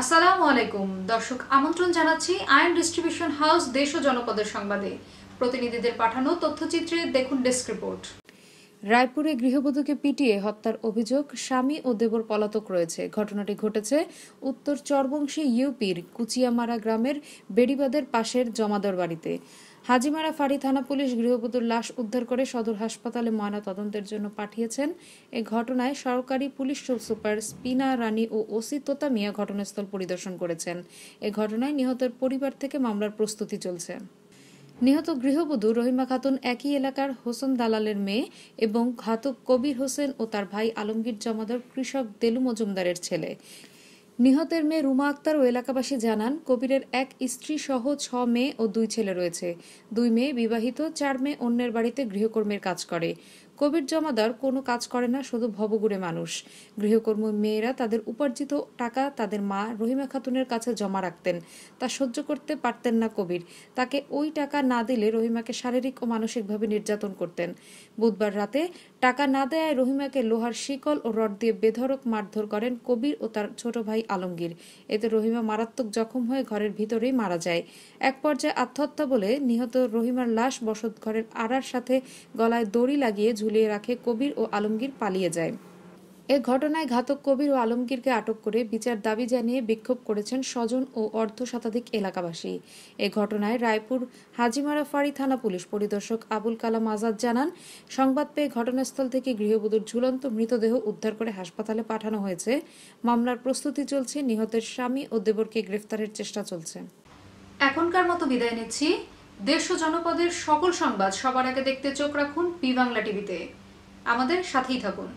আসসালামু আলাইকুম দর্শক আমন্ত্রণ জানাচ্ছি আয়ন ডিস্ট্রিবিউশন হাউস দেশ ও জনপদের সংবাদে প্রতিনিধিদের পাঠানো তথ্যচিত্রে দেখুন ডেস্ক রিপোর্ট রায়পুরে গৃহবধূকে পিটিয়ে হত্যার অভিযোগ স্বামী ও দেবর পলাতক রয়েছে ঘটনাটি ঘটেছে উত্তর চরবংশী ইউপির কুচিয়ামারা গ্রামের বেড়িবাদের পাশের জমাদর বাড়িতে হাজিমারা ফাঁড়ি থানা পুলিশ গৃহবধূর লাশ উদ্ধার করে সদর হাসপাতালে ময়না তদন্তের জন্য পাঠিয়েছেন এ ঘটনায় সরকারি পুলিশ সুপার স্পিনা রানী ও ওসি তোতা মিয়া ঘটনাস্থল পরিদর্শন করেছেন এ ঘটনায় নিহতের পরিবার থেকে মামলার প্রস্তুতি চলছে নিহত গৃহবধূ রহিমা খাতুন একই এলাকার হোসেন দালালের মেয়ে এবং ঘাতক কবির হোসেন ও তার ভাই আলমগীর জমাদার কৃষক দেলু মজুমদারের ছেলে নিহতের মেয়ে রুমা আক্তার ও এলাকাবাসী জানান কবিরের এক স্ত্রী সহ ছ মেয়ে ও দুই ছেলে রয়েছে দুই মেয়ে বিবাহিত চার মেয়ে অন্যের বাড়িতে গৃহকর্মীর কাজ করে কবির জমাদার কোনো কাজ করে না শুধু ভবগুড়ে মানুষ গৃহকর্মী মেয়েরা তাদের উপার্জিত টাকা তাদের মা রহিমা খাতুনের কাছে জমা রাখতেন তা সহ্য করতে পারতেন না কবির তাকে ওই টাকা না দিলে রহিমাকে শারীরিক ও মানসিকভাবে নির্যাতন করতেন বুধবার রাতে টাকা না দেয়ায় রহিমাকে লোহার শিকল ও রড দিয়ে বেধরক মারধর করেন কবির ও তার ছোট ভাই আলমগীর এতে রহিমা মারাত্মক জখম হয়ে ঘরের ভিতরেই মারা যায় এক পর্যায়ে আত্মহত্যা বলে নিহত রহিমার লাশ বসত ঘরের আড়ার সাথে গলায় দড়ি লাগিয়ে ঝুলিয়ে রাখে কবির ও আলমগীর পালিয়ে যায় এ ঘটনায় ঘাতক কবির ও আলমগীরকে আটক করে বিচার দাবি জানিয়ে বিক্ষোভ করেছেন স্বজন ও অর্ধ শতাধিক এলাকাবাসী এ ঘটনায় রায়পুর হাজিমারা ফাড়ি থানা পুলিশ পরিদর্শক আবুল কালাম আজাদ জানান সংবাদ পেয়ে ঘটনাস্থল থেকে গৃহবধূর ঝুলন্ত মৃতদেহ উদ্ধার করে হাসপাতালে পাঠানো হয়েছে মামলার প্রস্তুতি চলছে নিহতের স্বামী ও দেবরকে গ্রেফতারের চেষ্টা চলছে এখনকার মতো বিদায় নিচ্ছি দেশ ও জনপদের সকল সংবাদ সবার আগে দেখতে চোখ রাখুন পি বাংলা টিভিতে আমাদের সাথেই থাকুন